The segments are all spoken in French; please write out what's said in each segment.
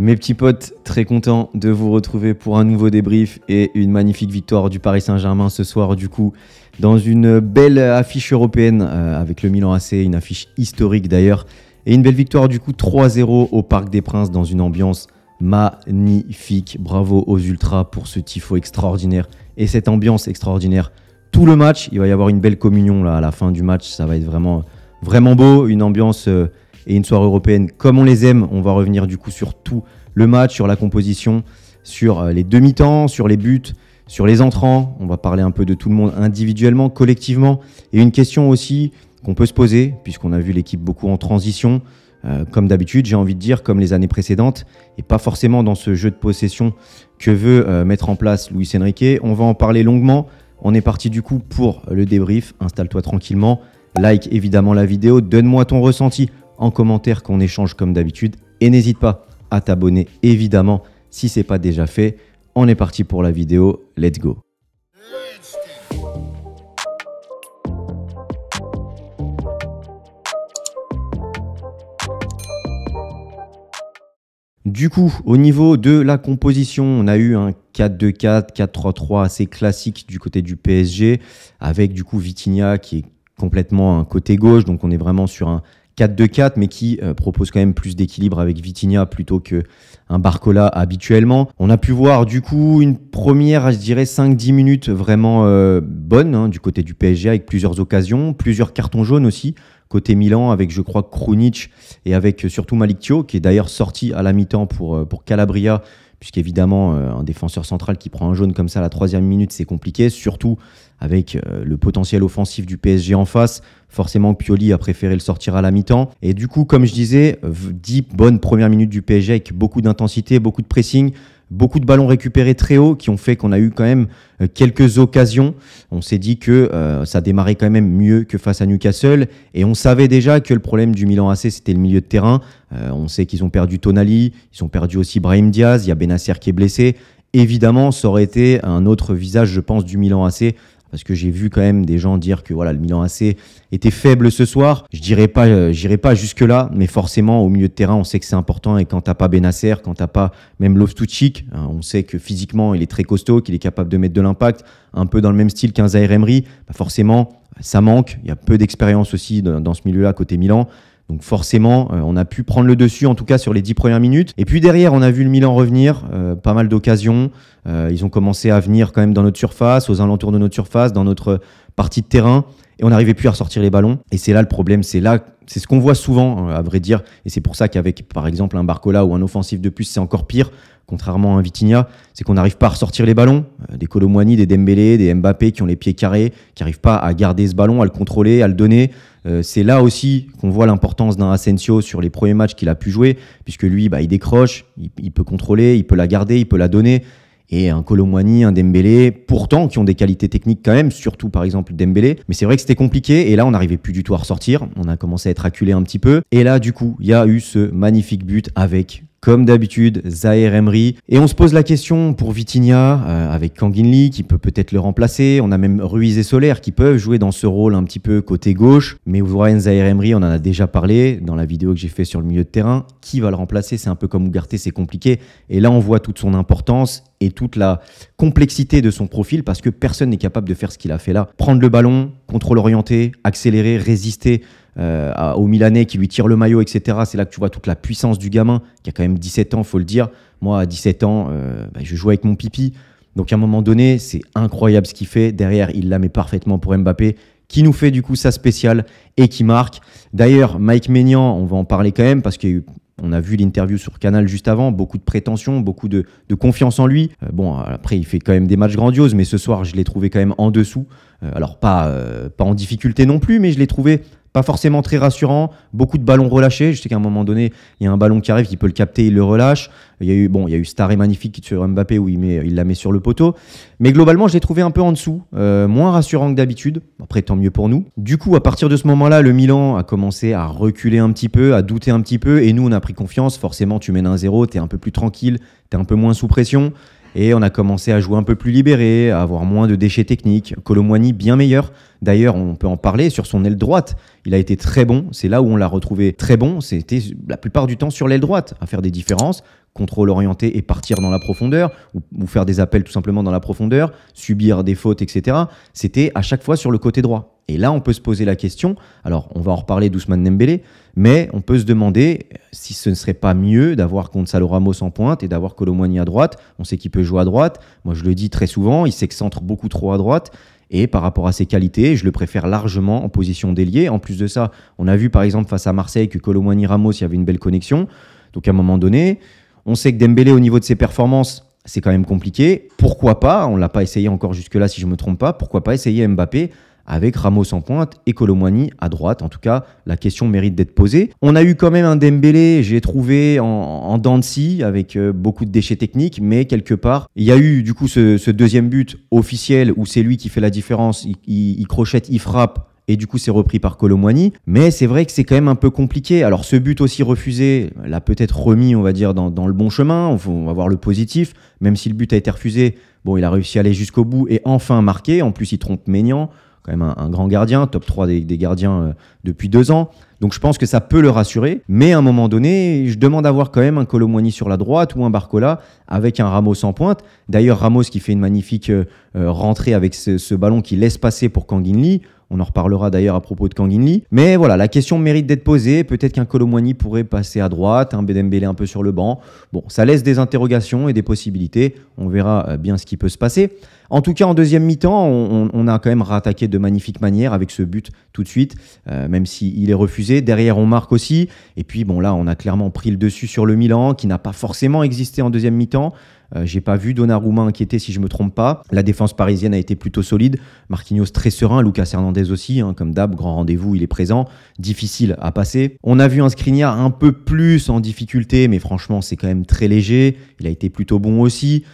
Mes petits potes, très content de vous retrouver pour un nouveau débrief et une magnifique victoire du Paris Saint-Germain ce soir du coup dans une belle affiche européenne euh, avec le Milan AC, une affiche historique d'ailleurs et une belle victoire du coup 3-0 au Parc des Princes dans une ambiance magnifique. Bravo aux ultras pour ce tifo extraordinaire et cette ambiance extraordinaire. Tout le match, il va y avoir une belle communion là à la fin du match, ça va être vraiment vraiment beau, une ambiance euh, et une soirée européenne comme on les aime. On va revenir du coup sur tout le match, sur la composition, sur euh, les demi-temps, sur les buts, sur les entrants. On va parler un peu de tout le monde individuellement, collectivement. Et une question aussi qu'on peut se poser, puisqu'on a vu l'équipe beaucoup en transition, euh, comme d'habitude, j'ai envie de dire, comme les années précédentes, et pas forcément dans ce jeu de possession que veut euh, mettre en place Luis Enrique. On va en parler longuement. On est parti du coup pour le débrief. Installe-toi tranquillement. Like évidemment la vidéo. Donne-moi ton ressenti en commentaire, qu'on échange comme d'habitude. Et n'hésite pas à t'abonner, évidemment, si c'est pas déjà fait. On est parti pour la vidéo, let's go Du coup, au niveau de la composition, on a eu un 4-2-4, 4-3-3 assez classique du côté du PSG, avec du coup Vitinha qui est complètement un côté gauche, donc on est vraiment sur un 4-2-4, mais qui euh, propose quand même plus d'équilibre avec Vitinha plutôt que un Barcola habituellement. On a pu voir du coup une première, je dirais 5-10 minutes vraiment euh, bonne hein, du côté du PSG avec plusieurs occasions, plusieurs cartons jaunes aussi côté Milan avec, je crois, Krunic et avec euh, surtout Malik qui est d'ailleurs sorti à la mi-temps pour, euh, pour Calabria, puisqu'évidemment, euh, un défenseur central qui prend un jaune comme ça à la troisième minute, c'est compliqué, surtout avec le potentiel offensif du PSG en face. Forcément, Pioli a préféré le sortir à la mi-temps. Et du coup, comme je disais, 10 bonnes premières minutes du PSG avec beaucoup d'intensité, beaucoup de pressing, beaucoup de ballons récupérés très haut qui ont fait qu'on a eu quand même euh, quelques occasions. On s'est dit que euh, ça démarrait quand même mieux que face à Newcastle et on savait déjà que le problème du Milan AC c'était le milieu de terrain. Euh, on sait qu'ils ont perdu Tonali, ils ont perdu aussi Brahim Diaz, il y a Benacer qui est blessé. Évidemment, ça aurait été un autre visage, je pense, du Milan AC parce que j'ai vu quand même des gens dire que voilà le Milan AC était faible ce soir. Je dirais pas, euh, j'irai pas jusque là, mais forcément au milieu de terrain, on sait que c'est important et quand t'as pas Benacer, quand t'as pas même Loftucic, hein, on sait que physiquement il est très costaud, qu'il est capable de mettre de l'impact, un peu dans le même style qu'un Zaire Emery, bah, forcément ça manque. Il y a peu d'expérience aussi dans ce milieu-là côté Milan. Donc forcément, euh, on a pu prendre le dessus, en tout cas sur les dix premières minutes. Et puis derrière, on a vu le Milan revenir, euh, pas mal d'occasions. Euh, ils ont commencé à venir quand même dans notre surface, aux alentours de notre surface, dans notre partie de terrain. Et on n'arrivait plus à ressortir les ballons. Et c'est là le problème, c'est là, c'est ce qu'on voit souvent, à vrai dire. Et c'est pour ça qu'avec, par exemple, un Barcola ou un offensif de puce, c'est encore pire, contrairement à un Vitinha, c'est qu'on n'arrive pas à ressortir les ballons. Des Colomwani, des Dembélé, des Mbappé qui ont les pieds carrés, qui n'arrivent pas à garder ce ballon, à le contrôler, à le donner. Euh, c'est là aussi qu'on voit l'importance d'un Asensio sur les premiers matchs qu'il a pu jouer, puisque lui, bah, il décroche, il, peut contrôler, il peut la garder, il peut la donner. Et un Colomwani, un Dembélé, pourtant qui ont des qualités techniques quand même, surtout par exemple Dembélé. Mais c'est vrai que c'était compliqué et là on n'arrivait plus du tout à ressortir. On a commencé à être acculé un petit peu. Et là du coup, il y a eu ce magnifique but avec comme d'habitude, Zahir Emery. Et on se pose la question pour Vitinha, euh, avec Kangin qui peut peut-être le remplacer. On a même Ruiz et Solaire qui peuvent jouer dans ce rôle un petit peu côté gauche. Mais Ryan Zahir Emery, on en a déjà parlé dans la vidéo que j'ai fait sur le milieu de terrain. Qui va le remplacer C'est un peu comme Ougarté, c'est compliqué. Et là, on voit toute son importance et toute la complexité de son profil parce que personne n'est capable de faire ce qu'il a fait là. Prendre le ballon, contrôle orienté, accélérer, résister euh, au Milanais qui lui tire le maillot, etc. C'est là que tu vois toute la puissance du gamin qui a quand même 17 ans, faut le dire. Moi, à 17 ans, euh, bah, je jouais avec mon pipi. Donc à un moment donné, c'est incroyable ce qu'il fait. Derrière, il la met parfaitement pour Mbappé, qui nous fait du coup sa spéciale et qui marque. D'ailleurs, Mike Maignan, on va en parler quand même parce qu'on a vu l'interview sur Canal juste avant, beaucoup de prétention, beaucoup de, confiance en lui. Euh, bon, après, il fait quand même des matchs grandioses, mais ce soir, je l'ai trouvé quand même en dessous. alors, pas, pas en difficulté non plus, mais je l'ai trouvé pas forcément très rassurant, beaucoup de ballons relâchés. Je sais qu'à un moment donné, il y a un ballon qui arrive, qui peut le capter, il le relâche. Il y a eu, bon, il y a eu Staré magnifique sur Mbappé où il, il la met sur le poteau. Mais globalement, je l'ai trouvé un peu en dessous, euh, moins rassurant que d'habitude. Après, tant mieux pour nous. Du coup, à partir de ce moment-là, le Milan a commencé à reculer un petit peu, à douter un petit peu. Et nous, on a pris confiance. Forcément, tu mènes un 0, tu es un peu plus tranquille, tu es un peu moins sous pression. Et on a commencé à jouer un peu plus libéré, à avoir moins de déchets techniques. Colomwani bien meilleur. D'ailleurs, on peut en parler sur son aile droite. Il a été très bon. C'est là où on l'a retrouvé très bon. C'était la plupart du temps sur l'aile droite, à faire des différences, contrôle orienté et partir dans la profondeur, ou, faire des appels tout simplement dans la profondeur, subir des fautes, etc. C'était à chaque fois sur le côté droit. Et là, on peut se poser la question, alors on va en reparler d'Ousmane Dembélé, mais on peut se demander si ce ne serait pas mieux d'avoir Gonzalo Ramos en pointe et d'avoir Colomboigny à droite. On sait qu'il peut jouer à droite, moi je le dis très souvent, il s'excentre beaucoup trop à droite. Et par rapport à ses qualités, je le préfère largement en position d'ailier. En plus de ça, on a vu par exemple face à Marseille que Colomboigny Ramos, il y avait une belle connexion. Donc à un moment donné, on sait que Dembélé, au niveau de ses performances, c'est quand même compliqué. Pourquoi pas On l'a pas essayé encore jusque-là, si je ne me trompe pas. Pourquoi pas essayer Mbappé avec Ramos en pointe et Colomwani à droite. En tout cas, la question mérite d'être posée. On a eu quand même un Dembélé, j'ai trouvé, en, en avec euh, beaucoup de déchets techniques, mais quelque part, il y a eu du coup ce, deuxième but officiel où c'est lui qui fait la différence, il, il crochette, il frappe, et du coup c'est repris par Colomwani. Mais c'est vrai que c'est quand même un peu compliqué. Alors ce but aussi refusé l'a peut-être remis, on va dire, dans, le bon chemin. On, va voir le positif, même si le but a été refusé. Bon, il a réussi à aller jusqu'au bout et enfin marqué. En plus, il trompe Ménian, quand même un, grand gardien, top 3 des, gardiens euh, depuis deux ans. Donc je pense que ça peut le rassurer. Mais à un moment donné, je demande à voir quand même un Colomwani sur la droite ou un Barcola avec un Ramos en pointe. D'ailleurs, Ramos qui fait une magnifique euh, euh, rentrée avec ce, ballon qui laisse passer pour Kanginli. On en reparlera d'ailleurs à propos de Kangin Mais voilà, la question mérite d'être posée. Peut-être qu'un Colomwani pourrait passer à droite, un Bedembele un peu sur le banc. Bon, ça laisse des interrogations et des possibilités. On verra euh, bien ce qui peut se passer. En tout cas, en deuxième mi-temps, on, a quand même rattaqué de magnifique manière avec ce but tout de suite, euh, même s'il est refusé. Derrière, on marque aussi. Et puis, bon, là, on a clairement pris le dessus sur le Milan, qui n'a pas forcément existé en deuxième mi-temps. Euh, j'ai pas vu Donnarumma inquiété si je me trompe pas. La défense parisienne a été plutôt solide. Marquinhos très serein, Lucas Hernandez aussi, hein, comme d'hab, grand rendez-vous, il est présent. Difficile à passer. On a vu un Skriniar un peu plus en difficulté, mais franchement c'est quand même très léger. Il a été plutôt bon aussi.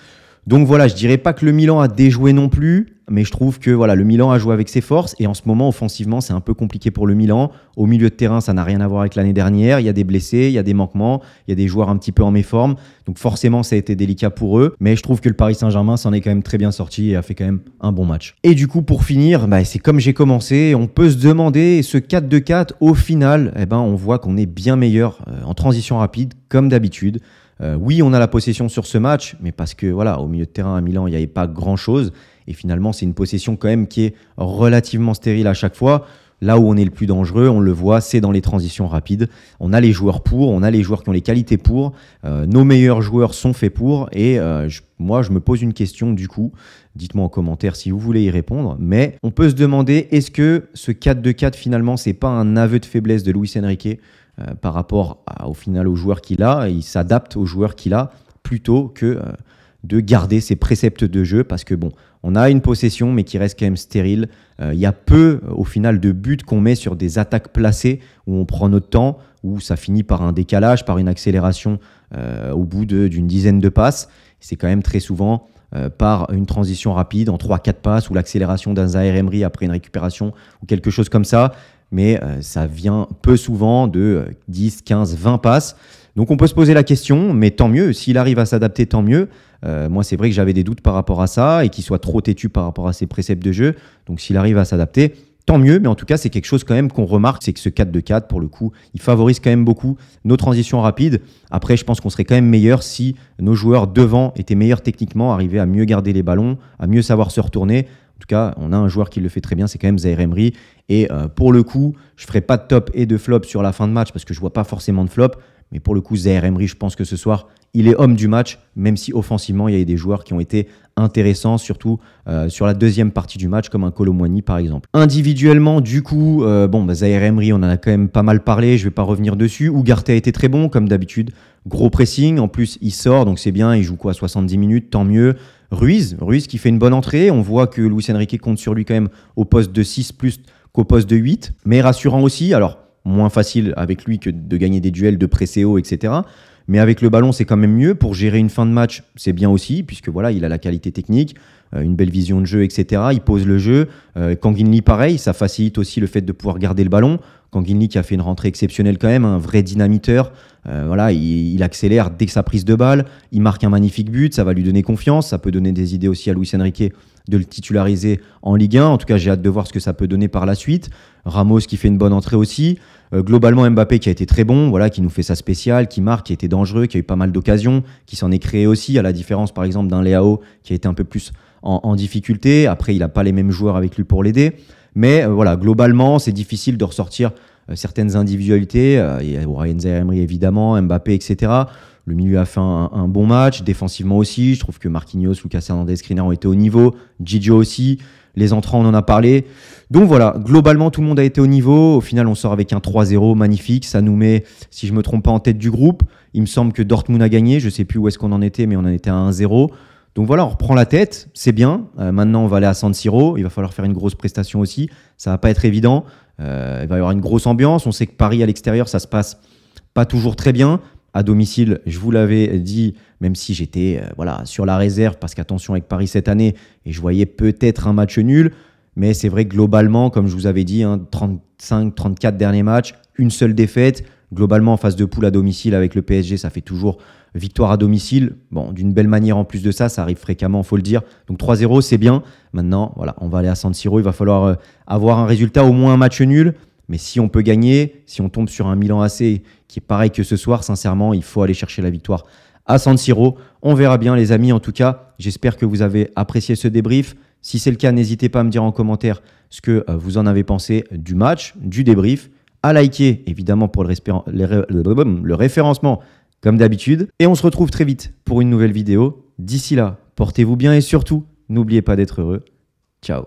Donc voilà, je dirais pas que le Milan a déjoué non plus, mais je trouve que voilà, le Milan a joué avec ses forces et en ce moment, offensivement, c'est un peu compliqué pour le Milan. Au milieu de terrain, ça n'a rien à voir avec l'année dernière. Il y a des blessés, il y a des manquements, il y a des joueurs un petit peu en méforme. Donc forcément, ça a été délicat pour eux. Mais je trouve que le Paris Saint-Germain s'en est quand même très bien sorti et a fait quand même un bon match. Et du coup, pour finir, bah, c'est comme j'ai commencé. On peut se demander, ce 4-2-4, au final, eh ben, on voit qu'on est bien meilleur euh, en transition rapide, comme d'habitude. Euh, oui, on a la possession sur ce match, mais parce que voilà, au milieu de terrain à Milan, il n'y avait pas grand-chose. Et finalement, c'est une possession quand même qui est relativement stérile à chaque fois. Là où on est le plus dangereux, on le voit, c'est dans les transitions rapides. On a les joueurs pour, on a les joueurs qui ont les qualités pour. Euh, nos meilleurs joueurs sont faits pour. Et euh, moi, je me pose une question du coup. Dites-moi en commentaire si vous voulez y répondre. Mais on peut se demander est-ce que ce 4-2-4 finalement, c'est pas un aveu de faiblesse de Luis Enrique euh, par rapport au final aux joueurs qu'il a Il s'adapte aux joueurs qu'il a plutôt que de garder ses préceptes de jeu parce que bon, on a une possession, mais qui reste quand même stérile. Euh, il y a peu, au final, de buts qu'on met sur des attaques placées où on prend notre temps, où ça finit par un décalage, par une accélération euh, au bout d'une dizaine de passes. C'est quand même très souvent euh, par une transition rapide en 3-4 passes ou l'accélération d'un Zahir après une récupération ou quelque chose comme ça. Mais ça vient peu souvent de 10, 15, 20 passes. Donc on peut se poser la question, mais tant mieux, s'il arrive à s'adapter, tant mieux. Euh, moi, c'est vrai que j'avais des doutes par rapport à ça et qu'il soit trop têtu par rapport à ses préceptes de jeu. Donc, s'il arrive à s'adapter, tant mieux. Mais en tout cas, c'est quelque chose quand même qu'on remarque, c'est que ce 4 de 4 pour le coup, il favorise quand même beaucoup nos transitions rapides. Après, je pense qu'on serait quand même meilleur si nos joueurs devant étaient meilleurs techniquement, arrivaient à mieux garder les ballons, à mieux savoir se retourner. En tout cas, on a un joueur qui le fait très bien, c'est quand même Zaire Emery. Et euh, pour le coup, je ne ferai pas de top et de flop sur la fin de match parce que je ne vois pas forcément de flop. Mais pour le coup, Zaire Emery, je pense que ce soir, il est homme du match, même si offensivement, il y a eu des joueurs qui ont été intéressants, surtout euh, sur la deuxième partie du match, comme un Colomwani par exemple. Individuellement, du coup, euh, bon, bah, Emery, on en a quand même pas mal parlé, je ne vais pas revenir dessus. Ougarté a été très bon, comme d'habitude. Gros pressing, en plus, il sort, donc c'est bien, il joue quoi, 70 minutes, tant mieux. Ruiz, Ruiz qui fait une bonne entrée, on voit que Luis Enrique compte sur lui quand même au poste de 6 plus qu'au poste de 8, mais rassurant aussi. Alors, moins facile avec lui que de gagner des duels, de presser haut, etc. Mais avec le ballon, c'est quand même mieux. Pour gérer une fin de match, c'est bien aussi, puisque voilà, il a la qualité technique, euh, une belle vision de jeu, etc. Il pose le jeu. Euh, Kangin pareil, ça facilite aussi le fait de pouvoir garder le ballon. Kangin qui a fait une rentrée exceptionnelle quand même, un vrai dynamiteur. Euh, voilà, il, accélère dès que sa prise de balle, il marque un magnifique but, ça va lui donner confiance, ça peut donner des idées aussi à Luis Enrique de le titulariser en Ligue 1. En tout cas, j'ai hâte de voir ce que ça peut donner par la suite. Ramos qui fait une bonne entrée aussi. Euh, globalement, Mbappé qui a été très bon, voilà, qui nous fait sa spéciale, qui marque, qui était dangereux, qui a eu pas mal d'occasions, qui s'en est créé aussi, à la différence par exemple d'un Léao qui a été un peu plus en, difficulté. Après, il n'a pas les mêmes joueurs avec lui pour l'aider. Mais euh, voilà, globalement, c'est difficile de ressortir euh, certaines individualités. Il y a Ryan évidemment, Mbappé, etc. Le milieu a fait un, bon match, défensivement aussi. Je trouve que Marquinhos, Lucas Hernandez, Skriniar ont été au niveau. Gigio aussi. Les entrants, on en a parlé. Donc voilà, globalement, tout le monde a été au niveau. Au final, on sort avec un 3-0 magnifique. Ça nous met, si je me trompe pas, en tête du groupe. Il me semble que Dortmund a gagné. Je sais plus où est-ce qu'on en était, mais on en était à 1-0. Donc voilà, on reprend la tête, c'est bien. Euh, maintenant, on va aller à San Siro. Il va falloir faire une grosse prestation aussi. Ça va pas être évident. Euh, il va y avoir une grosse ambiance. On sait que Paris à l'extérieur, ça se passe pas toujours très bien à domicile. Je vous l'avais dit, même si j'étais euh, voilà, sur la réserve, parce qu'attention avec Paris cette année, et je voyais peut-être un match nul. Mais c'est vrai globalement, comme je vous avais dit, hein, 35, 34 derniers matchs, une seule défaite. Globalement, en phase de poule à domicile avec le PSG, ça fait toujours victoire à domicile. Bon, d'une belle manière en plus de ça, ça arrive fréquemment, faut le dire. Donc 3-0, c'est bien. Maintenant, voilà, on va aller à San Siro. Il va falloir euh, avoir un résultat, au moins un match nul. Mais si on peut gagner, si on tombe sur un Milan AC qui est pareil que ce soir, sincèrement, il faut aller chercher la victoire à San Siro. On verra bien, les amis. En tout cas, j'espère que vous avez apprécié ce débrief. Si c'est le cas, n'hésitez pas à me dire en commentaire ce que euh, vous en avez pensé du match, du débrief, à liker, évidemment, pour le référencement, comme d'habitude. Et on se retrouve très vite pour une nouvelle vidéo. D'ici là, portez-vous bien et surtout, n'oubliez pas d'être heureux. Ciao